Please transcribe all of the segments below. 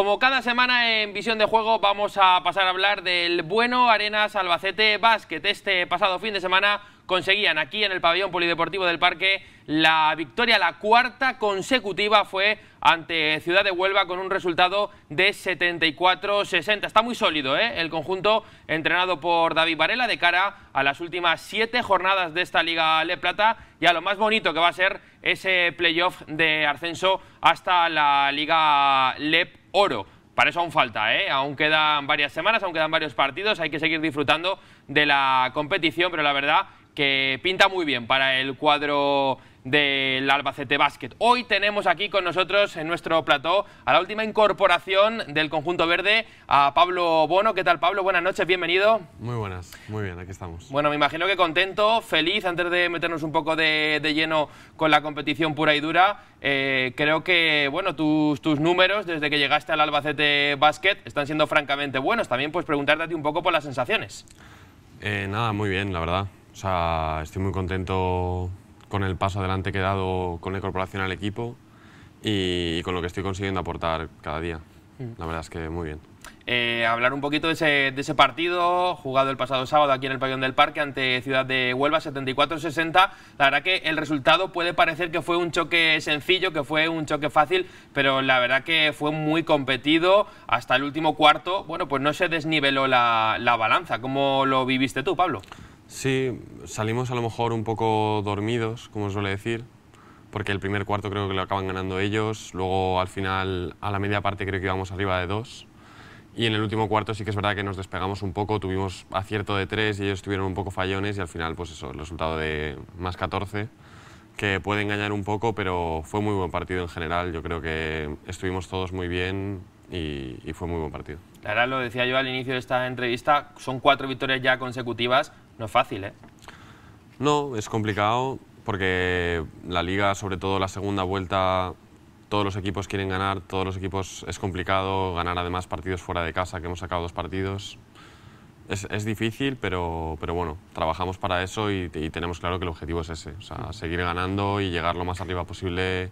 Como cada semana en Visión de Juego vamos a pasar a hablar del bueno Arenas Albacete Basket. Este pasado fin de semana conseguían aquí en el pabellón polideportivo del parque la victoria, la cuarta consecutiva fue ante Ciudad de Huelva con un resultado de 74-60. Está muy sólido ¿eh? el conjunto entrenado por David Varela de cara a las últimas siete jornadas de esta Liga Le Plata y a lo más bonito que va a ser ese playoff de ascenso hasta la Liga Le Plata oro. Para eso aún falta, ¿eh? aún quedan varias semanas, aún quedan varios partidos, hay que seguir disfrutando de la competición, pero la verdad que pinta muy bien para el cuadro del Albacete Basket. Hoy tenemos aquí con nosotros en nuestro plató a la última incorporación del conjunto verde, a Pablo Bono. ¿Qué tal, Pablo? Buenas noches, bienvenido. Muy buenas, muy bien, aquí estamos. Bueno, me imagino que contento, feliz, antes de meternos un poco de, lleno con la competición pura y dura. Eh, creo que, bueno, tus, tus números desde que llegaste al Albacete Basket están siendo francamente buenos. También, pues, preguntarte un poco por las sensaciones. Eh, nada, muy bien, la verdad. O sea, estoy muy contento con el paso adelante que he dado con la incorporación al equipo y con lo que estoy consiguiendo aportar cada día. Mm. La verdad es que muy bien. Eh, hablar un poquito de ese, de ese, partido jugado el pasado sábado aquí en el Pabellón del Parque ante Ciudad de Huelva, 74-60. La verdad que el resultado puede parecer que fue un choque sencillo, que fue un choque fácil, pero la verdad que fue muy competido hasta el último cuarto. Bueno, pues no se desniveló la, la balanza. ¿Cómo lo viviste tú, Pablo? Sí, salimos a lo mejor un poco dormidos, como suele decir, porque el primer cuarto creo que lo acaban ganando ellos, luego al final a la media parte creo que íbamos arriba de dos y en el último cuarto sí que es verdad que nos despegamos un poco, tuvimos acierto de tres y ellos tuvieron un poco fallones y al final pues eso, el resultado de más 14 que puede engañar un poco, pero fue muy buen partido en general, yo creo que estuvimos todos muy bien y, fue muy buen partido. La lo decía yo al inicio de esta entrevista, son cuatro victorias ya consecutivas, no es fácil, ¿eh? No, es complicado porque la liga, sobre todo la segunda vuelta, todos los equipos quieren ganar, todos los equipos es complicado ganar además partidos fuera de casa, que hemos sacado dos partidos. Es, es difícil, pero, pero bueno, trabajamos para eso y, y, tenemos claro que el objetivo es ese, o sea, seguir ganando y llegar lo más arriba posible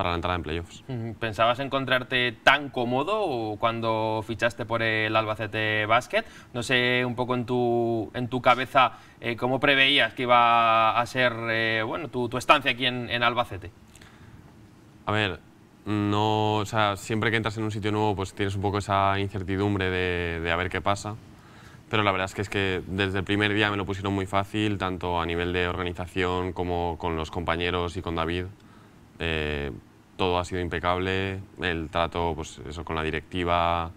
para la entrada en playoffs. ¿Pensabas encontrarte tan cómodo cuando fichaste por el Albacete Basket? No sé, un poco en tu, en tu cabeza, eh, ¿cómo preveías que iba a ser eh, bueno, tu, estancia aquí en, Albacete? A ver, no, o sea, siempre que entras en un sitio nuevo pues tienes un poco esa incertidumbre de, a ver qué pasa pero la verdad es que es que desde el primer día me lo pusieron muy fácil, tanto a nivel de organización como con los compañeros y con David. Eh, todo ha sido impecable, el trato pues eso, con la directiva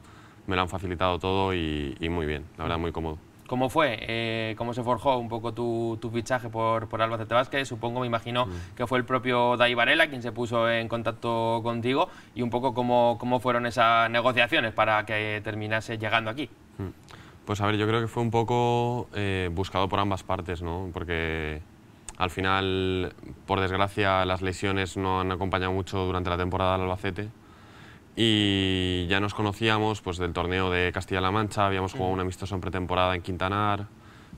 me lo han facilitado todo y, muy bien, la verdad muy cómodo. ¿Cómo fue? Eh, ¿Cómo se forjó un poco tu, fichaje por, por Albacete Vázquez? Supongo, me imagino mm. que fue el propio Dai Varela quien se puso en contacto contigo y un poco cómo, cómo fueron esas negociaciones para que terminase llegando aquí. Mm. Pues a ver, yo creo que fue un poco eh, buscado por ambas partes, ¿no? Porque al final, por desgracia, las lesiones no han acompañado mucho durante la temporada al Albacete y ya nos conocíamos pues, del torneo de Castilla-La Mancha, habíamos jugado una amistosa en pretemporada en Quintanar,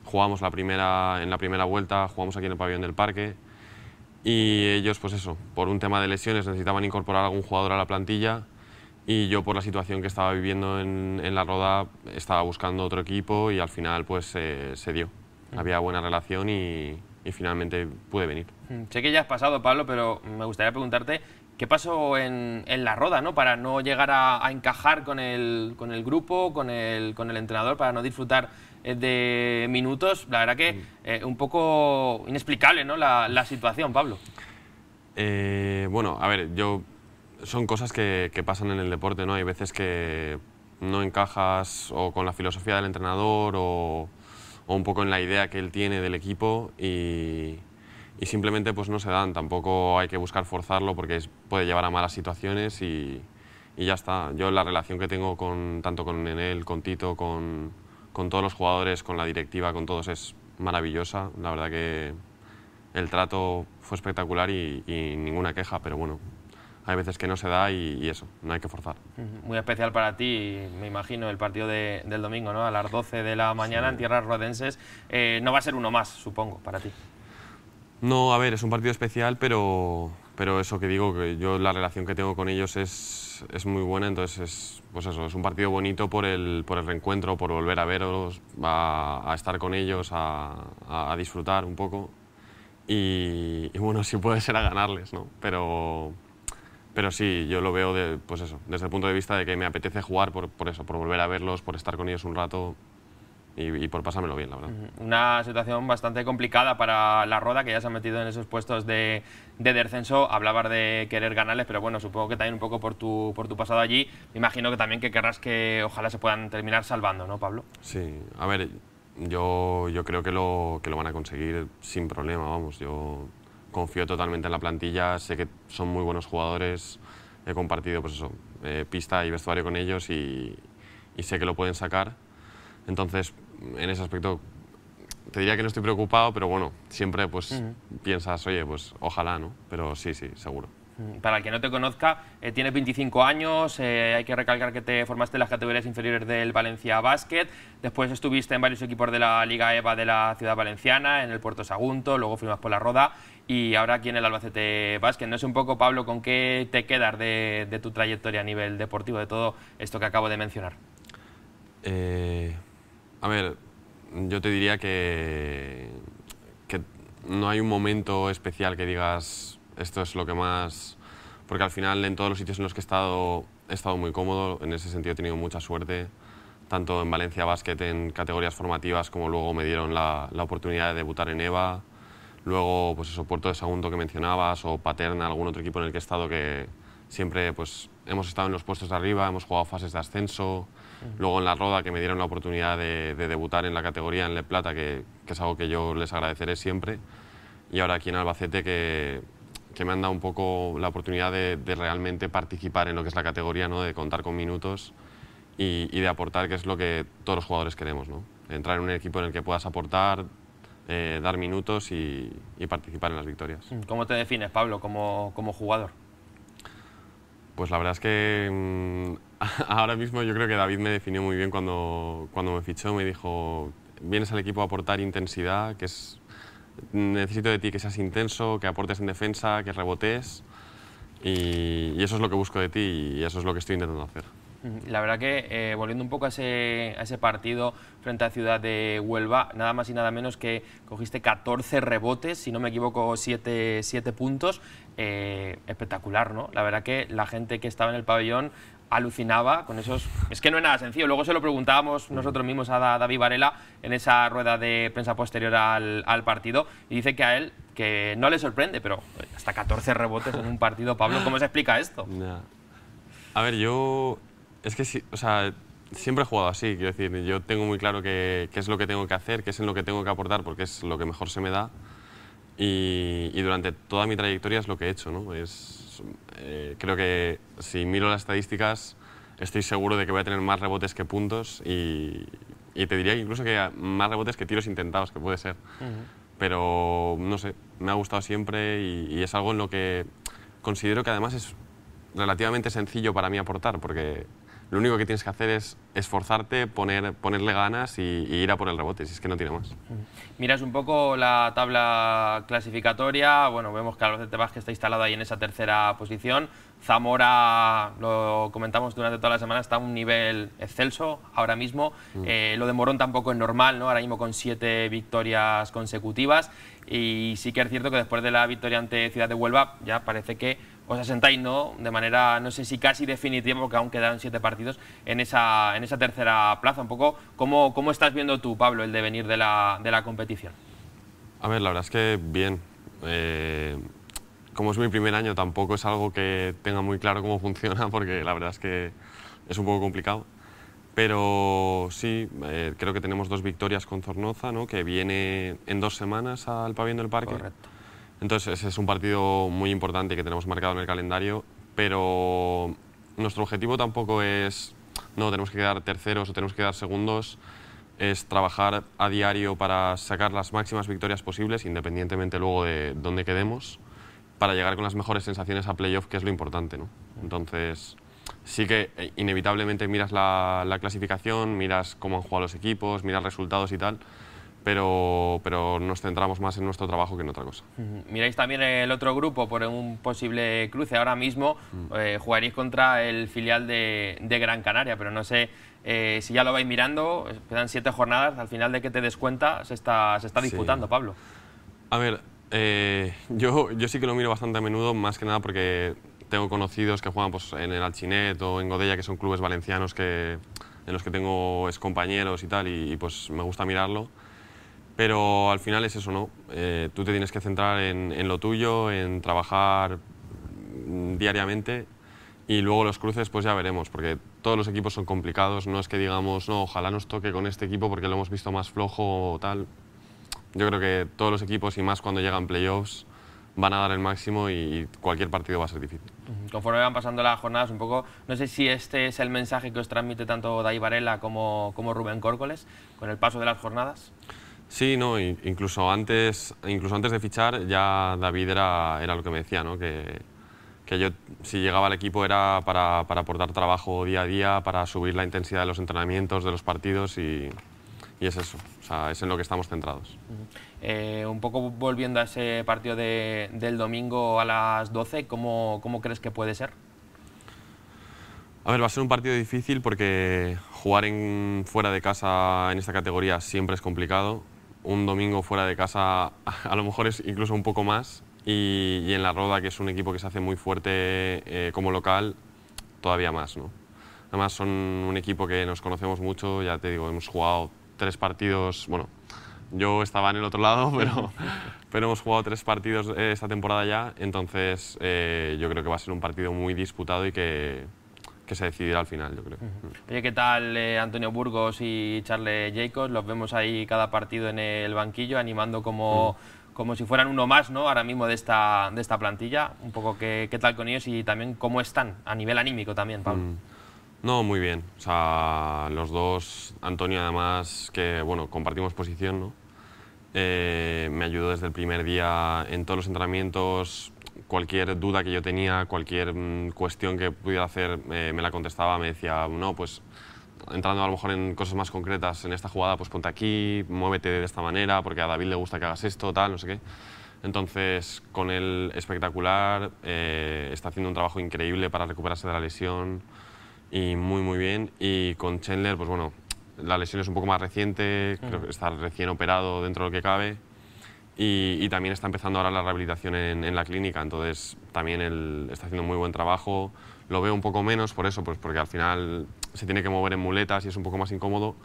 jugamos la primera, en la primera vuelta, jugamos aquí en el pabellón del parque y ellos, pues eso, por un tema de lesiones necesitaban incorporar algún jugador a la plantilla y yo por la situación que estaba viviendo en, la roda estaba buscando otro equipo y al final pues eh, se dio. Había buena relación y, y finalmente pude venir. Mm, sé que ya has pasado, Pablo, pero me gustaría preguntarte qué pasó en, la roda, ¿no? Para no llegar a, encajar con el, grupo, con el, con el entrenador, para no disfrutar eh, de minutos. La verdad que mm. eh, un poco inexplicable ¿no? la, situación, Pablo. Eh, bueno, a ver, yo son cosas que, que, pasan en el deporte, ¿no? Hay veces que no encajas o con la filosofía del entrenador o, o un poco en la idea que él tiene del equipo y, simplemente pues no se dan, tampoco hay que buscar forzarlo porque puede llevar a malas situaciones y, ya está. Yo la relación que tengo con, tanto con él con Tito, con, todos los jugadores, con la directiva, con todos es maravillosa, la verdad que el trato fue espectacular y, y ninguna queja, pero bueno, hay veces que no se da y, eso, no hay que forzar. Muy especial para ti, me imagino, el partido del domingo, ¿no? A las 12 de la mañana en tierras rodenses. Eh, no va a ser uno más, supongo, para ti. No, a ver, es un partido especial, pero, pero eso que digo, que yo la relación que tengo con ellos es, es muy buena, entonces es, pues eso, es un partido bonito por el, por el reencuentro, por volver a verlos, a, a estar con ellos, a, disfrutar un poco. Y, bueno, si puede ser a ganarles, ¿no? Pero, pero sí, yo lo veo pues eso, desde el punto de vista de que me apetece jugar por, por eso, por volver a verlos, por estar con ellos un rato y, por pasármelo bien, la verdad. Una situación bastante complicada para la Roda, que ya se ha metido en esos puestos de, de descenso. Hablabas de querer ganarles, pero bueno, supongo que también un poco por tu, por tu pasado allí. Me imagino que también que querrás que ojalá se puedan terminar salvando, ¿no, Pablo? Sí, a ver, yo, yo creo que lo, que lo van a conseguir sin problema, vamos. Yo confío totalmente en la plantilla, sé que son muy buenos jugadores, he compartido pues eso, eh, pista y vestuario con ellos y, sé que lo pueden sacar. Entonces, en ese aspecto, te diría que no estoy preocupado, pero bueno, siempre pues piensas, oye, pues ojalá, ¿no? Pero sí, sí, seguro. Para el que no te conozca, eh, tienes 25 años, eh, hay que recalcar que te formaste en las categorías inferiores del Valencia Basket, después estuviste en varios equipos de la Liga EVA de la Ciudad Valenciana, en el Puerto Sagunto, luego firmas por la Roda y ahora aquí en el Albacete Basket. No sé un poco, Pablo, con qué te quedas de, tu trayectoria a nivel deportivo, de todo esto que acabo de mencionar. Eh, a ver, yo te diría que, que no hay un momento especial que digas esto es lo que más... Porque al final en todos los sitios en los que he estado he estado muy cómodo, en ese sentido he tenido mucha suerte, tanto en Valencia Basket en categorías formativas como luego me dieron la oportunidad de debutar en EVA, Luego, pues eso, Puerto de Segundo que mencionabas o Paterna, algún otro equipo en el que he estado que siempre pues, hemos estado en los puestos de arriba, hemos jugado fases de ascenso. Luego en La Roda, que me dieron la oportunidad de, debutar en la categoría en Le Plata, que, que, es algo que yo les agradeceré siempre. Y ahora aquí en Albacete, que, que me han dado un poco la oportunidad de, realmente participar en lo que es la categoría, ¿no? de contar con minutos y, y de aportar, que es lo que todos los jugadores queremos. ¿no? Entrar en un equipo en el que puedas aportar, eh, dar minutos y, participar en las victorias. Mm, ¿Cómo te defines, Pablo, como, como jugador? Pues la verdad es que mm, ahora mismo yo creo que David me definió muy bien cuando, cuando me fichó, me dijo, vienes al equipo a aportar intensidad, que es, necesito de ti que seas intenso, que aportes en defensa, que rebotes y eso es lo que busco de ti y eso es lo que estoy intentando hacer. La verdad que, eh, volviendo un poco a ese, partido frente a Ciudad de Huelva, nada más y nada menos que cogiste 14 rebotes, si no me equivoco, 7, puntos. Eh, espectacular, ¿no? La verdad que la gente que estaba en el pabellón alucinaba con esos... Es que no es nada sencillo. Luego se lo preguntábamos nosotros mismos a David Varela en esa rueda de prensa posterior al, partido y dice que a él que no le sorprende, pero hasta 14 rebotes en un partido, Pablo, ¿cómo se explica esto? A ver, yo es que, sí, o sea, siempre he jugado así, quiero decir, yo tengo muy claro qué, es lo que tengo que hacer, qué es en lo que tengo que aportar, porque es lo que mejor se me da. Y, durante toda mi trayectoria es lo que he hecho, ¿no? Es, eh, creo que si miro las estadísticas, estoy seguro de que voy a tener más rebotes que puntos y, te diría incluso que más rebotes que tiros intentados, que puede ser. Pero, no sé, me ha gustado siempre y, y es algo en lo que considero que además es relativamente sencillo para mí aportar, porque lo único que tienes que hacer es esforzarte, poner, ponerle ganas y, ir a por el rebote, si es que no tiene más. Miras un poco la tabla clasificatoria, bueno, vemos que Albacete que está instalado ahí en esa tercera posición, Zamora, lo comentamos durante toda la semana, está a un nivel excelso ahora mismo, mm. eh, lo de Morón tampoco es normal, ¿no? ahora mismo con siete victorias consecutivas y sí que es cierto que después de la victoria ante Ciudad de Huelva ya parece que os asentáis no de manera, no sé si casi definitiva, porque aún quedan siete partidos en esa, en esa tercera plaza. Un poco, ¿cómo, cómo estás viendo tú, Pablo, el devenir de la, de la competición? A ver, la verdad es que bien. Eh, como es mi primer año, tampoco es algo que tenga muy claro cómo funciona, porque la verdad es que es un poco complicado. Pero sí, eh, creo que tenemos dos victorias con Zornoza, ¿no? que viene en dos semanas al pabellón del parque. Correcto entonces es un partido muy importante que tenemos marcado en el calendario, pero nuestro objetivo tampoco es, no, tenemos que quedar terceros o tenemos que quedar segundos, es trabajar a diario para sacar las máximas victorias posibles, independientemente luego de dónde quedemos, para llegar con las mejores sensaciones a playoff, que es lo importante. Entonces, sí que eh, inevitablemente miras la, la clasificación, miras cómo han jugado los equipos, miras resultados y tal, pero, pero nos centramos más en nuestro trabajo que en otra cosa. Miráis también el otro grupo por un posible cruce. Ahora mismo mm. eh, jugaréis contra el filial de, Gran Canaria, pero no sé eh, si ya lo vais mirando. Quedan siete jornadas. Al final de que te des cuenta, se está, se está disputando, Pablo. A ver, eh, yo, yo sí que lo miro bastante a menudo, más que nada porque tengo conocidos que juegan pues, en el Alchinet o en Godella, que son clubes valencianos que, en los que tengo compañeros y tal, y pues me gusta mirarlo pero al final es eso, ¿no? Eh, tú te tienes que centrar en, lo tuyo, en trabajar diariamente y luego los cruces pues ya veremos, porque todos los equipos son complicados, no es que digamos, no, ojalá nos toque con este equipo porque lo hemos visto más flojo o tal. Yo creo que todos los equipos y más cuando llegan playoffs van a dar el máximo y cualquier partido va a ser difícil. Conforme van pasando las jornadas un poco, no sé si este es el mensaje que os transmite tanto Dai Varela como, como Rubén Córcoles con el paso de las jornadas. Sí, no, incluso antes, incluso antes de fichar ya David era, era lo que me decía, ¿no? que, que yo si llegaba al equipo era para, para, aportar trabajo día a día, para subir la intensidad de los entrenamientos, de los partidos y, y es eso, o sea, es en lo que estamos centrados. Eh, un poco volviendo a ese partido de, del domingo a las 12, ¿cómo, ¿cómo crees que puede ser? A ver, va a ser un partido difícil porque jugar en, fuera de casa en esta categoría siempre es complicado un domingo fuera de casa a lo mejor es incluso un poco más y, en La Roda, que es un equipo que se hace muy fuerte eh, como local, todavía más. ¿no? Además son un equipo que nos conocemos mucho, ya te digo, hemos jugado tres partidos, bueno, yo estaba en el otro lado, pero, pero hemos jugado tres partidos eh, esta temporada ya, entonces eh, yo creo que va a ser un partido muy disputado y que que se decidirá al final, yo creo. Mm. Oye, ¿qué tal eh, Antonio Burgos y Charles Jacobs? Los vemos ahí cada partido en el banquillo, animando como, mm. como si fueran uno más, ¿no? Ahora mismo de esta, de esta plantilla. Un poco qué, qué tal con ellos y también cómo están a nivel anímico también, Pablo. Mm. No, muy bien. O sea, los dos, Antonio además, que bueno, compartimos posición, ¿no? Eh, me ayudó desde el primer día en todos los entrenamientos, cualquier duda que yo tenía, cualquier mm, cuestión que pudiera hacer, eh, me la contestaba, me decía, no, pues entrando a lo mejor en cosas más concretas, en esta jugada, pues ponte aquí, muévete de esta manera, porque a David le gusta que hagas esto, tal, no sé qué. Entonces, con él, espectacular, eh, está haciendo un trabajo increíble para recuperarse de la lesión y muy, muy bien. Y con Chandler, pues bueno, la lesión es un poco más reciente, creo que está recién operado dentro de lo que cabe. Y, también está empezando ahora la rehabilitación en, la clínica, entonces también él está haciendo muy buen trabajo. Lo veo un poco menos por eso, pues porque al final se tiene que mover en muletas y es un poco más incómodo,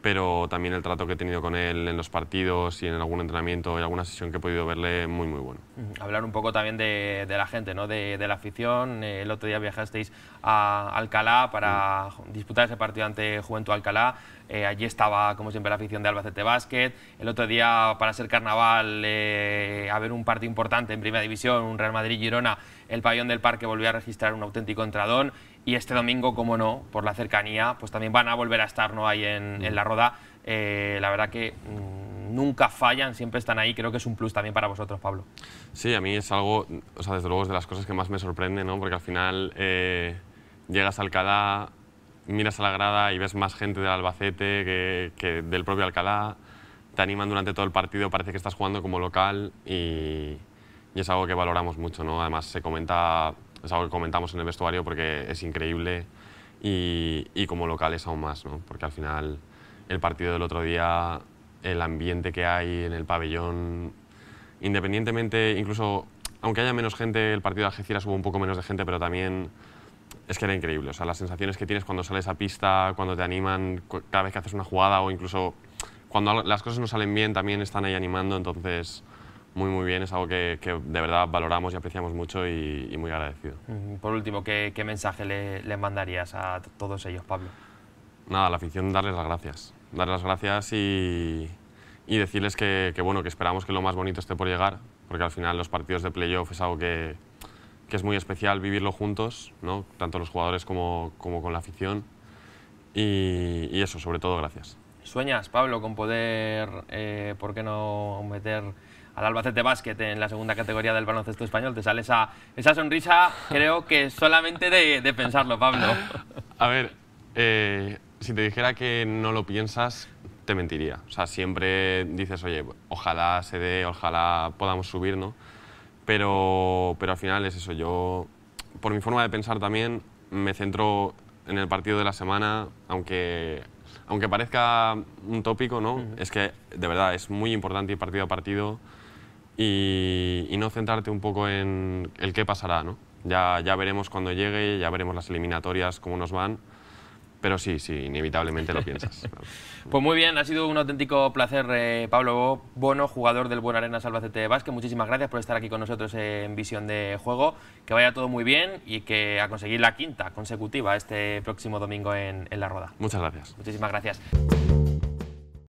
pero también el trato que he tenido con él en los partidos y en algún entrenamiento y alguna sesión que he podido verle, muy, muy bueno. Hablar un poco también de, la gente, ¿no? de, la afición. Eh, el otro día viajasteis a Alcalá para mm. disputar ese partido ante Juventud Alcalá. Eh, allí estaba, como siempre, la afición de Albacete Basket. El otro día, para ser carnaval, eh, a ver un partido importante en Primera División, un Real Madrid-Girona, el pabellón del parque volvió a registrar un auténtico entradón. Y este domingo, como no, por la cercanía, pues también van a volver a estar ¿no? ahí en, mm. la roda. Eh, la verdad que mm, nunca fallan, siempre están ahí. Creo que es un plus también para vosotros, Pablo. Sí, a mí es algo, o sea, desde luego es de las cosas que más me sorprende, ¿no? Porque al final llegas a Alcalá, miras a la grada y ves más gente del Albacete que, del propio Alcalá, te animan durante todo el partido, parece que estás jugando como local y, es algo que valoramos mucho, ¿no? Además se comenta, es algo que comentamos en el vestuario porque es increíble y, y como locales aún más, Porque al final el partido del otro día, el ambiente que hay en el pabellón, independientemente, incluso aunque haya menos gente, el partido de Algeciras hubo un poco menos de gente, pero también es que era increíble. las sensaciones que tienes cuando sales a pista, cuando te animan, cada vez que haces una jugada o incluso cuando las cosas no salen bien también están ahí animando. Entonces, muy, muy bien. Es algo que, de verdad valoramos y apreciamos mucho y, muy agradecido. Por último, ¿qué, mensaje le, les mandarías a todos ellos, Pablo? Nada, la afición darles las gracias. Darles las gracias y, decirles que, que, bueno, que esperamos que lo más bonito esté por llegar, porque al final los partidos de playoff es algo que, que es muy especial vivirlo juntos, ¿no? tanto los jugadores como, como con la afición. Y, eso, sobre todo, gracias. ¿Sueñas, Pablo, con poder, eh, por qué no meter al Albacete Básquet en la segunda categoría del baloncesto español. Te sale esa, esa sonrisa, creo que solamente de, pensarlo, Pablo. A ver, eh, si te dijera que no lo piensas, te mentiría. O sea, siempre dices, oye, ojalá se dé, ojalá podamos subir, ¿no? Pero, pero al final es eso, yo, por mi forma de pensar también, me centro en el partido de la semana, aunque, aunque parezca un tópico, ¿no? Es que de verdad es muy importante ir partido a partido y, y no centrarte un poco en el qué pasará, ¿no? Ya, ya veremos cuando llegue, ya veremos las eliminatorias, cómo nos van pero sí, sí, inevitablemente lo piensas. pues muy bien, ha sido un auténtico placer, eh, Pablo Bono, jugador del Buen Salvacete de Vázquez. Muchísimas gracias por estar aquí con nosotros en Visión de Juego. Que vaya todo muy bien y que a conseguir la quinta consecutiva este próximo domingo en La Roda. Muchas gracias. Muchísimas gracias.